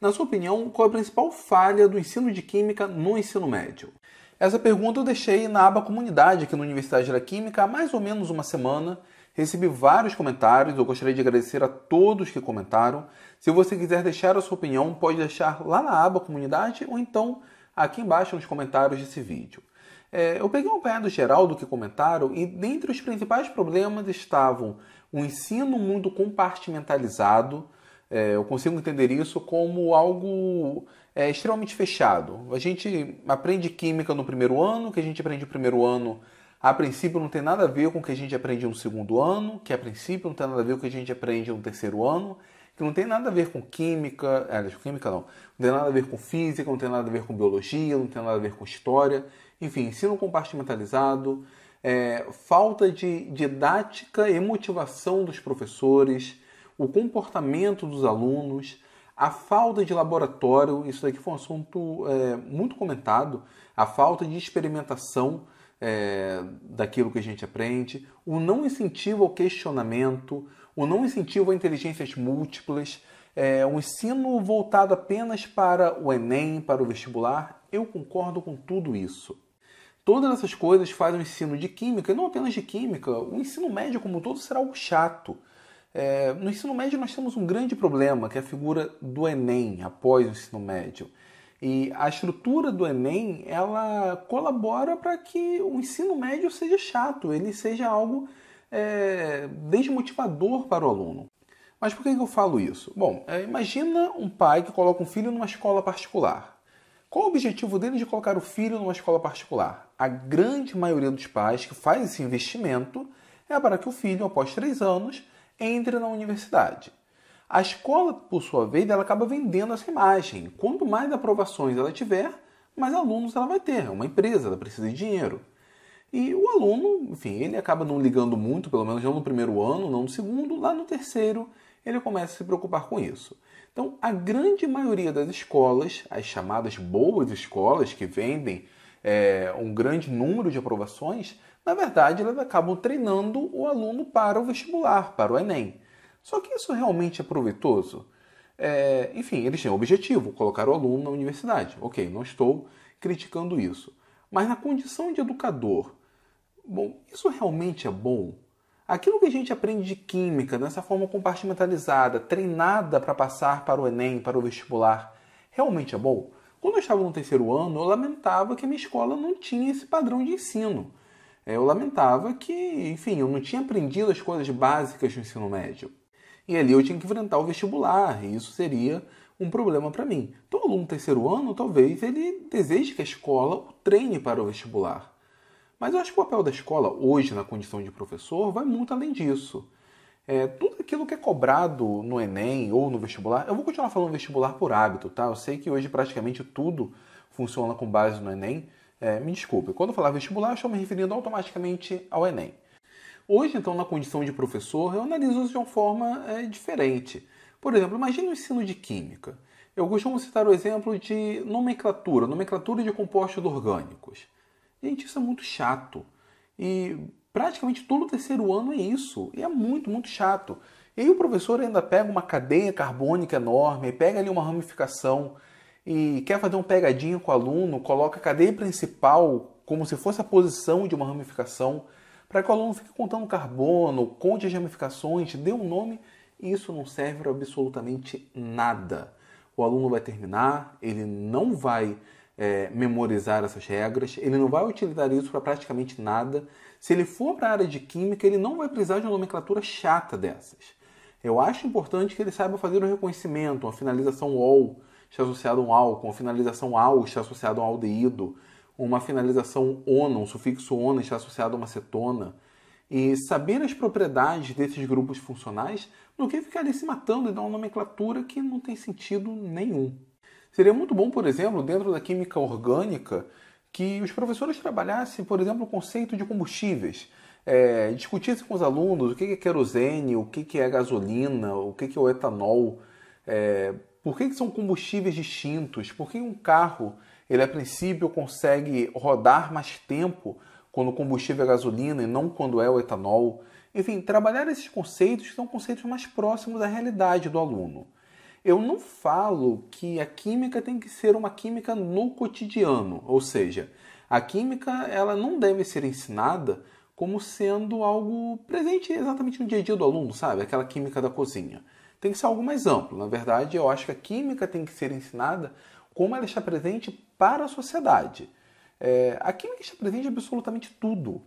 Na sua opinião, qual é a principal falha do ensino de química no ensino médio? Essa pergunta eu deixei na aba comunidade aqui na Universidade da Química há mais ou menos uma semana. Recebi vários comentários, eu gostaria de agradecer a todos que comentaram. Se você quiser deixar a sua opinião, pode deixar lá na aba comunidade ou então aqui embaixo nos comentários desse vídeo. É, eu peguei um apanhado geral do que comentaram e dentre os principais problemas estavam o ensino muito compartimentalizado, é, eu consigo entender isso como algo é, extremamente fechado. A gente aprende química no primeiro ano, que a gente aprende no primeiro ano a princípio não tem nada a ver com o que a gente aprende no segundo ano, que a princípio não tem nada a ver com o que a gente aprende no terceiro ano, que não tem nada a ver com química, é, aliás, química não, não tem nada a ver com física, não tem nada a ver com biologia, não tem nada a ver com história, enfim, ensino compartimentalizado, é, falta de didática e motivação dos professores, o comportamento dos alunos, a falta de laboratório, isso daqui foi um assunto é, muito comentado, a falta de experimentação é, daquilo que a gente aprende, o não incentivo ao questionamento, o não incentivo a inteligências múltiplas, é, ensino voltado apenas para o Enem, para o vestibular, eu concordo com tudo isso. Todas essas coisas fazem o ensino de química, e não apenas de química, o ensino médio como um todo será algo chato. É, no ensino médio nós temos um grande problema, que é a figura do Enem após o ensino médio. E a estrutura do Enem, ela colabora para que o ensino médio seja chato, ele seja algo é, desmotivador para o aluno. Mas por que eu falo isso? Bom, é, imagina um pai que coloca um filho numa escola particular. Qual o objetivo dele de colocar o filho numa escola particular? A grande maioria dos pais que faz esse investimento é para que o filho, após três anos, entra na universidade. A escola, por sua vez, ela acaba vendendo essa imagem. Quanto mais aprovações ela tiver, mais alunos ela vai ter. É uma empresa, ela precisa de dinheiro. E o aluno, enfim, ele acaba não ligando muito, pelo menos não no primeiro ano, não no segundo, lá no terceiro ele começa a se preocupar com isso. Então, a grande maioria das escolas, as chamadas boas escolas que vendem é, um grande número de aprovações, na verdade, elas acabam treinando o aluno para o vestibular, para o Enem. Só que isso realmente é proveitoso? É, enfim, eles têm o objetivo, colocar o aluno na universidade. Ok, não estou criticando isso. Mas na condição de educador, bom, isso realmente é bom? Aquilo que a gente aprende de química, nessa forma compartimentalizada, treinada para passar para o Enem, para o vestibular, realmente é bom? Quando eu estava no terceiro ano, eu lamentava que a minha escola não tinha esse padrão de ensino. É, eu lamentava que, enfim, eu não tinha aprendido as coisas básicas do ensino médio. E ali eu tinha que enfrentar o vestibular, e isso seria um problema para mim. Então, o aluno terceiro ano, talvez ele deseje que a escola o treine para o vestibular. Mas eu acho que o papel da escola, hoje, na condição de professor, vai muito além disso. É, tudo aquilo que é cobrado no Enem ou no vestibular, eu vou continuar falando vestibular por hábito, tá? Eu sei que hoje praticamente tudo funciona com base no Enem, é, me desculpe, quando eu falar vestibular, eu estou me referindo automaticamente ao Enem. Hoje, então, na condição de professor, eu analiso isso de uma forma é, diferente. Por exemplo, imagine o ensino de química. Eu costumo citar o exemplo de nomenclatura, nomenclatura de compostos orgânicos. Gente, isso é muito chato. E praticamente todo o terceiro ano é isso. E é muito, muito chato. E aí o professor ainda pega uma cadeia carbônica enorme, pega ali uma ramificação e quer fazer um pegadinho com o aluno, coloca a cadeia principal como se fosse a posição de uma ramificação, para que o aluno fique contando carbono, conte as ramificações, dê um nome, e isso não serve para absolutamente nada. O aluno vai terminar, ele não vai é, memorizar essas regras, ele não vai utilizar isso para praticamente nada. Se ele for para a área de química, ele não vai precisar de uma nomenclatura chata dessas. Eu acho importante que ele saiba fazer um reconhecimento, uma finalização OL, está associado a um álcool, uma finalização al está associado a um aldeído, uma finalização ona, um sufixo ona está associado a uma cetona. E saber as propriedades desses grupos funcionais no que ficar ali se matando e dar uma nomenclatura que não tem sentido nenhum. Seria muito bom, por exemplo, dentro da química orgânica, que os professores trabalhassem, por exemplo, o conceito de combustíveis. É, discutissem com os alunos o que é querosene, o que é gasolina, o que é o etanol. É, por que, que são combustíveis distintos? Por que um carro, ele a princípio consegue rodar mais tempo quando o combustível é gasolina e não quando é o etanol? Enfim, trabalhar esses conceitos são conceitos mais próximos da realidade do aluno. Eu não falo que a química tem que ser uma química no cotidiano, ou seja, a química ela não deve ser ensinada como sendo algo presente exatamente no dia a dia do aluno, sabe? Aquela química da cozinha tem que ser algo mais amplo. Na verdade, eu acho que a química tem que ser ensinada como ela está presente para a sociedade. É, a química está presente em absolutamente tudo.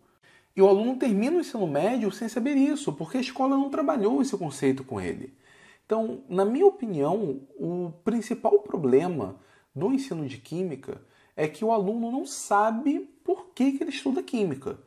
E o aluno termina o ensino médio sem saber isso, porque a escola não trabalhou esse conceito com ele. Então, na minha opinião, o principal problema do ensino de química é que o aluno não sabe por que, que ele estuda química.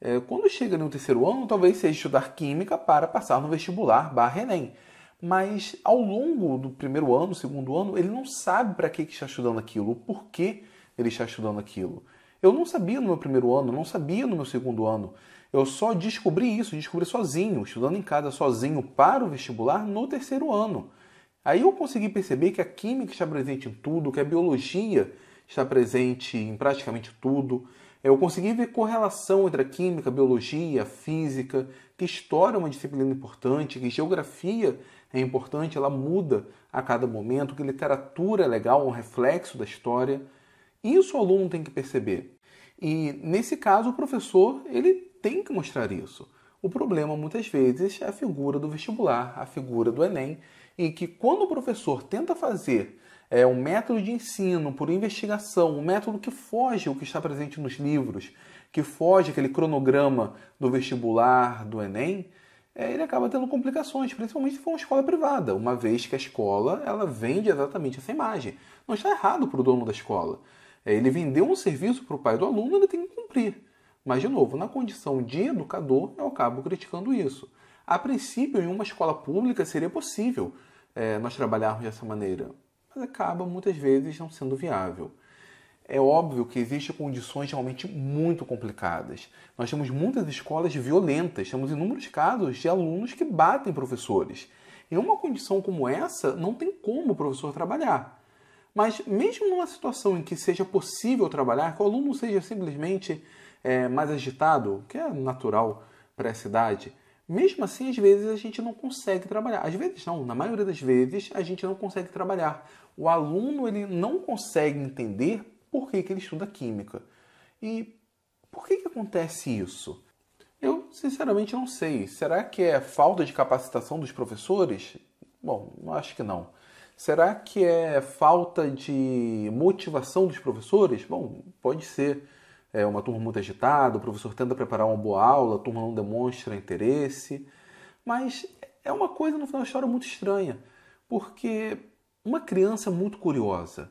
É, quando chega no terceiro ano, talvez seja estudar química para passar no vestibular barra Enem mas ao longo do primeiro ano, segundo ano, ele não sabe para que, que está estudando aquilo, o porquê ele está estudando aquilo. Eu não sabia no meu primeiro ano, não sabia no meu segundo ano. Eu só descobri isso, descobri sozinho, estudando em casa sozinho para o vestibular no terceiro ano. Aí eu consegui perceber que a química está presente em tudo, que a biologia está presente em praticamente tudo. Eu consegui ver correlação entre a química, a biologia, a física, que história é uma disciplina importante, que geografia é importante, ela muda a cada momento, que literatura é legal, um reflexo da história. Isso o aluno tem que perceber. E nesse caso, o professor ele tem que mostrar isso. O problema muitas vezes é a figura do vestibular, a figura do Enem, em que quando o professor tenta fazer é, um método de ensino por investigação, um método que foge o que está presente nos livros, que foge aquele cronograma do vestibular, do Enem, é, ele acaba tendo complicações, principalmente se for uma escola privada, uma vez que a escola ela vende exatamente essa imagem. Não está errado para o dono da escola. É, ele vendeu um serviço para o pai do aluno, ele tem que cumprir. Mas, de novo, na condição de educador, eu acabo criticando isso. A princípio, em uma escola pública seria possível é, nós trabalharmos dessa maneira, mas acaba muitas vezes não sendo viável é óbvio que existem condições realmente muito complicadas. Nós temos muitas escolas violentas, temos inúmeros casos de alunos que batem professores. Em uma condição como essa, não tem como o professor trabalhar. Mas mesmo numa situação em que seja possível trabalhar, que o aluno seja simplesmente é, mais agitado, que é natural para essa idade, mesmo assim, às vezes a gente não consegue trabalhar. Às vezes não, na maioria das vezes a gente não consegue trabalhar. O aluno ele não consegue entender por que, que ele estuda química. E por que, que acontece isso? Eu sinceramente não sei. Será que é falta de capacitação dos professores? Bom, acho que não. Será que é falta de motivação dos professores? Bom, pode ser. É uma turma muito agitada, o professor tenta preparar uma boa aula, a turma não demonstra interesse. Mas é uma coisa, no final de história, muito estranha. Porque uma criança muito curiosa,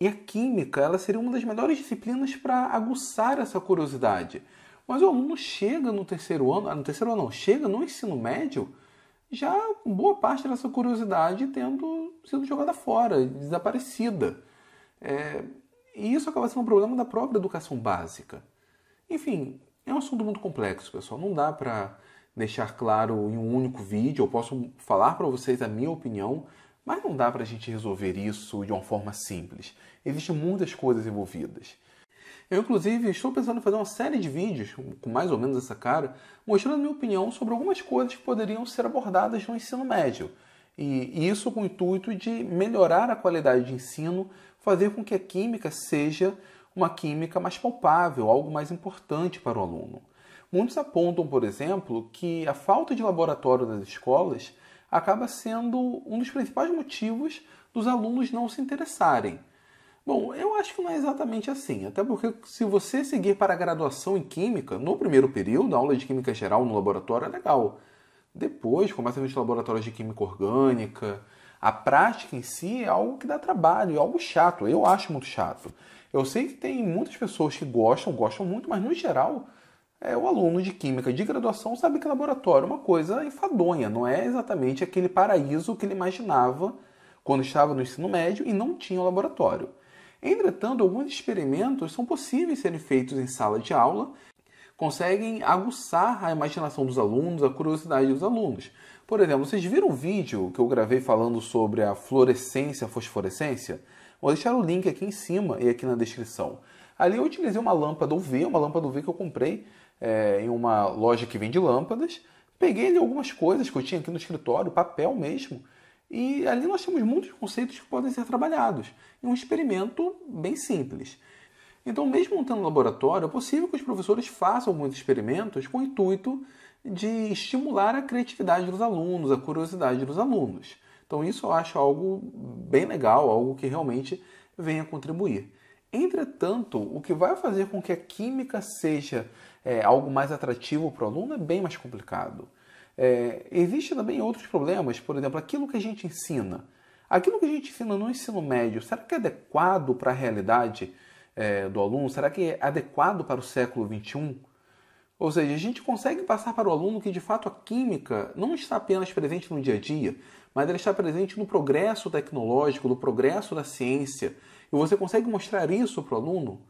e a química, ela seria uma das melhores disciplinas para aguçar essa curiosidade. Mas o aluno chega no terceiro ano, ah, no terceiro ano não, chega no ensino médio, já boa parte dessa curiosidade tendo sido jogada fora, desaparecida. É, e isso acaba sendo um problema da própria educação básica. Enfim, é um assunto muito complexo, pessoal. Não dá para deixar claro em um único vídeo. Eu posso falar para vocês a minha opinião, mas não dá para a gente resolver isso de uma forma simples. Existem muitas coisas envolvidas. Eu, inclusive, estou pensando em fazer uma série de vídeos com mais ou menos essa cara, mostrando minha opinião sobre algumas coisas que poderiam ser abordadas no ensino médio. E isso com o intuito de melhorar a qualidade de ensino, fazer com que a química seja uma química mais palpável, algo mais importante para o aluno. Muitos apontam, por exemplo, que a falta de laboratório nas escolas acaba sendo um dos principais motivos dos alunos não se interessarem. Bom, eu acho que não é exatamente assim, até porque se você seguir para a graduação em Química, no primeiro período, a aula de Química Geral no laboratório é legal. Depois começa a ver os laboratórios de Química Orgânica. A prática em si é algo que dá trabalho, é algo chato, eu acho muito chato. Eu sei que tem muitas pessoas que gostam, gostam muito, mas no geral é, o aluno de química de graduação sabe que laboratório é uma coisa enfadonha, não é exatamente aquele paraíso que ele imaginava quando estava no ensino médio e não tinha o laboratório. Entretanto, alguns experimentos são possíveis serem feitos em sala de aula, conseguem aguçar a imaginação dos alunos, a curiosidade dos alunos. Por exemplo, vocês viram um vídeo que eu gravei falando sobre a fluorescência, a fosforescência? Vou deixar o link aqui em cima e aqui na descrição. Ali eu utilizei uma lâmpada UV, uma lâmpada UV que eu comprei é, em uma loja que vende lâmpadas, peguei ali algumas coisas que eu tinha aqui no escritório, papel mesmo, e ali nós temos muitos conceitos que podem ser trabalhados, em um experimento bem simples. Então, mesmo não tendo laboratório, é possível que os professores façam muitos experimentos com o intuito de estimular a criatividade dos alunos, a curiosidade dos alunos. Então, isso eu acho algo bem legal, algo que realmente venha contribuir. Entretanto, o que vai fazer com que a química seja é, algo mais atrativo para o aluno é bem mais complicado. É, Existem também outros problemas, por exemplo, aquilo que a gente ensina. Aquilo que a gente ensina no ensino médio, será que é adequado para a realidade é, do aluno? Será que é adequado para o século XXI? Ou seja, a gente consegue passar para o aluno que de fato a química não está apenas presente no dia a dia, mas ela está presente no progresso tecnológico, no progresso da ciência, e você consegue mostrar isso para o aluno,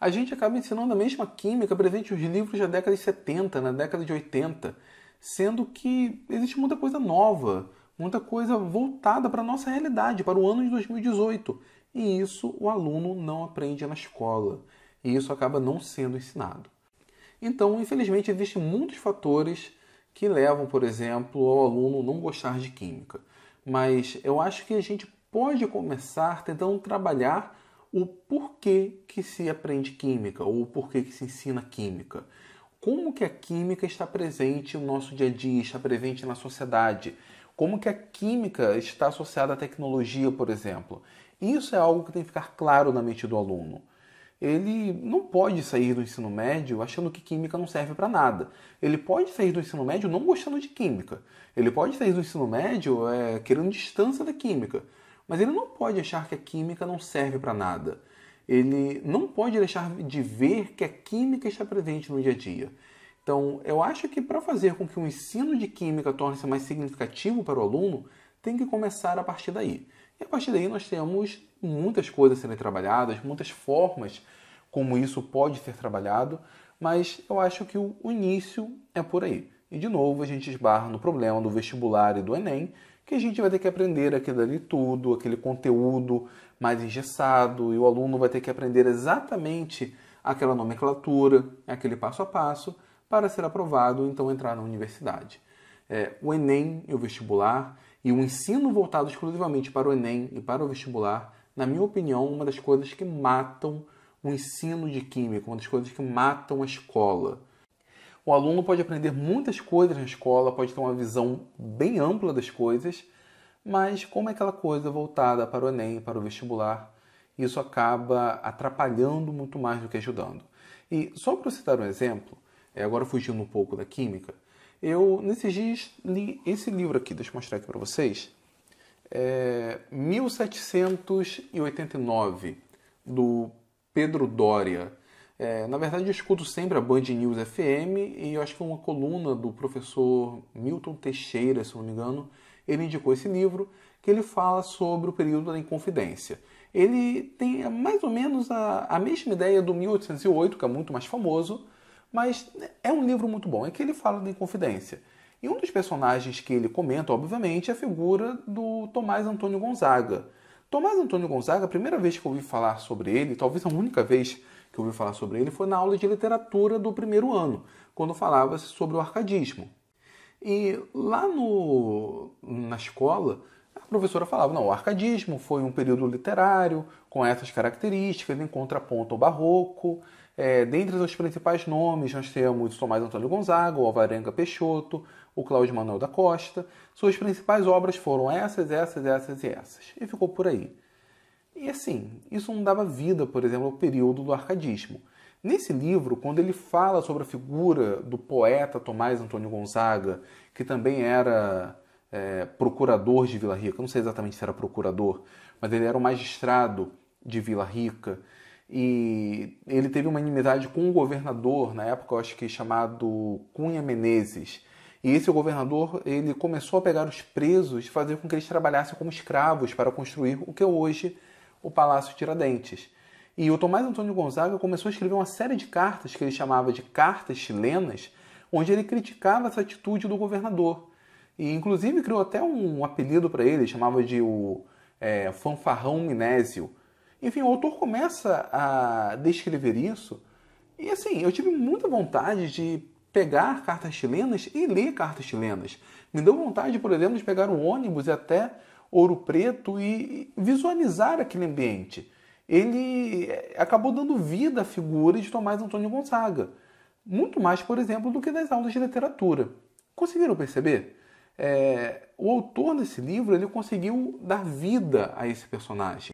a gente acaba ensinando a mesma química presente nos livros da década de 70, na década de 80, sendo que existe muita coisa nova, muita coisa voltada para a nossa realidade, para o ano de 2018. E isso o aluno não aprende na escola, e isso acaba não sendo ensinado. Então, infelizmente, existem muitos fatores que levam, por exemplo, ao aluno não gostar de química. Mas eu acho que a gente pode começar tentando trabalhar o porquê que se aprende química ou o porquê que se ensina química. Como que a química está presente no nosso dia a dia, está presente na sociedade? Como que a química está associada à tecnologia, por exemplo? Isso é algo que tem que ficar claro na mente do aluno. Ele não pode sair do ensino médio achando que química não serve para nada. Ele pode sair do ensino médio não gostando de química. Ele pode sair do ensino médio é, querendo distância da química. Mas ele não pode achar que a química não serve para nada. Ele não pode deixar de ver que a química está presente no dia a dia. Então, eu acho que para fazer com que o ensino de química torne-se mais significativo para o aluno, tem que começar a partir daí. E a partir daí nós temos muitas coisas a serem trabalhadas, muitas formas como isso pode ser trabalhado, mas eu acho que o início é por aí. E de novo a gente esbarra no problema do vestibular e do Enem, que a gente vai ter que aprender aquilo ali tudo, aquele conteúdo mais engessado, e o aluno vai ter que aprender exatamente aquela nomenclatura, aquele passo a passo, para ser aprovado e então entrar na universidade. É, o Enem e o vestibular, e o ensino voltado exclusivamente para o Enem e para o vestibular, na minha opinião, uma das coisas que matam o ensino de química, uma das coisas que matam a escola. O aluno pode aprender muitas coisas na escola, pode ter uma visão bem ampla das coisas, mas como é aquela coisa voltada para o Enem, para o vestibular, isso acaba atrapalhando muito mais do que ajudando. E só para citar um exemplo, é, agora fugindo um pouco da química, eu nesses dias li esse livro aqui, deixa eu mostrar aqui para vocês, é 1789, do Pedro Doria, é, na verdade, eu escuto sempre a Band News FM e eu acho que uma coluna do professor Milton Teixeira, se não me engano, ele indicou esse livro que ele fala sobre o período da Inconfidência. Ele tem mais ou menos a, a mesma ideia do 1808, que é muito mais famoso, mas é um livro muito bom, é que ele fala da Inconfidência. E um dos personagens que ele comenta, obviamente, é a figura do Tomás Antônio Gonzaga. Tomás Antônio Gonzaga, a primeira vez que eu ouvi falar sobre ele, talvez a única vez que ouviu falar sobre ele foi na aula de literatura do primeiro ano, quando falava sobre o arcadismo. E lá no, na escola, a professora falava: não, o arcadismo foi um período literário com essas características, em contraponto ao barroco. É, dentre os principais nomes, nós temos Tomás Antônio Gonzaga, o Alvarenga Peixoto, o Cláudio Manuel da Costa. Suas principais obras foram essas, essas, essas e essas. E ficou por aí. E assim, isso não dava vida, por exemplo, ao período do arcadismo. Nesse livro, quando ele fala sobre a figura do poeta Tomás Antônio Gonzaga, que também era é, procurador de Vila Rica, não sei exatamente se era procurador, mas ele era o um magistrado de Vila Rica, e ele teve uma inimizade com um governador, na época eu acho que chamado Cunha Menezes. E esse governador, ele começou a pegar os presos e fazer com que eles trabalhassem como escravos para construir o que é hoje é o Palácio Tiradentes. E o Tomás Antônio Gonzaga começou a escrever uma série de cartas que ele chamava de cartas chilenas, onde ele criticava essa atitude do governador. E inclusive criou até um apelido para ele, chamava de o é, fanfarrão Minésio. Enfim, o autor começa a descrever isso. E assim, eu tive muita vontade de pegar cartas chilenas e ler cartas chilenas. Me deu vontade, por exemplo, de pegar um ônibus e até Ouro Preto e visualizar aquele ambiente. Ele eh, acabou dando vida à figura de Tomás Antônio Gonzaga, muito mais, por exemplo, do que nas aulas de literatura. Conseguiram perceber? É, o autor desse livro ele conseguiu dar vida a esse personagem.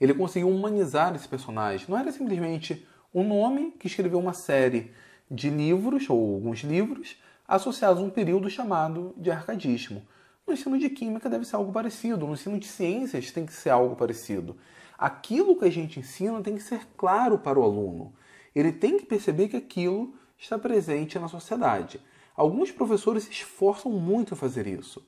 Ele conseguiu humanizar esse personagem. Não era simplesmente um nome que escreveu uma série de livros ou alguns livros associados a um período chamado de arcadismo. No ensino de química deve ser algo parecido, no ensino de ciências tem que ser algo parecido. Aquilo que a gente ensina tem que ser claro para o aluno. Ele tem que perceber que aquilo está presente na sociedade. Alguns professores se esforçam muito a fazer isso.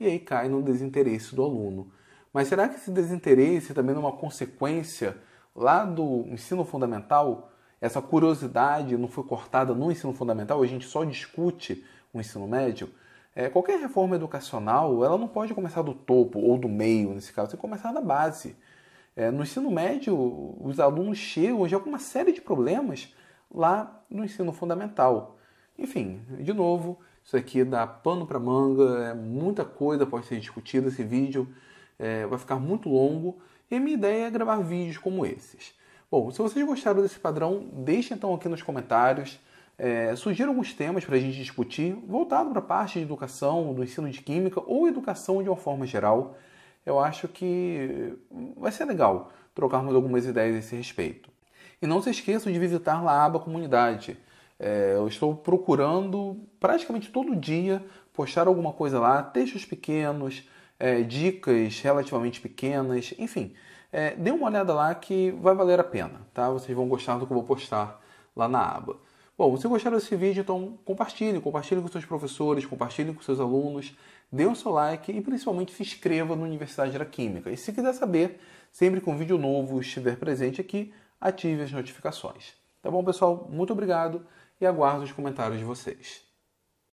E aí cai no desinteresse do aluno. Mas será que esse desinteresse também não é uma consequência lá do ensino fundamental? Essa curiosidade não foi cortada no ensino fundamental? A gente só discute o ensino médio? É, qualquer reforma educacional, ela não pode começar do topo ou do meio, nesse caso, tem que começar da base. É, no ensino médio, os alunos chegam já com uma série de problemas lá no ensino fundamental. Enfim, de novo, isso aqui dá pano para manga, é, muita coisa pode ser discutida. Esse vídeo é, vai ficar muito longo e a minha ideia é gravar vídeos como esses. Bom, se vocês gostaram desse padrão, deixem então aqui nos comentários é, surgiram alguns temas para a gente discutir, voltado para a parte de educação, do ensino de química ou educação de uma forma geral. Eu acho que vai ser legal trocarmos algumas ideias a esse respeito. E não se esqueçam de visitar lá a aba comunidade. É, eu estou procurando praticamente todo dia postar alguma coisa lá, textos pequenos, é, dicas relativamente pequenas, enfim. É, dê uma olhada lá que vai valer a pena, tá? Vocês vão gostar do que eu vou postar lá na aba. Bom, se gostaram desse vídeo, então compartilhe, compartilhe com seus professores, compartilhe com seus alunos, dê o seu like e principalmente se inscreva na Universidade da Química. E se quiser saber, sempre que um vídeo novo estiver presente aqui, ative as notificações. Tá bom, pessoal? Muito obrigado e aguardo os comentários de vocês.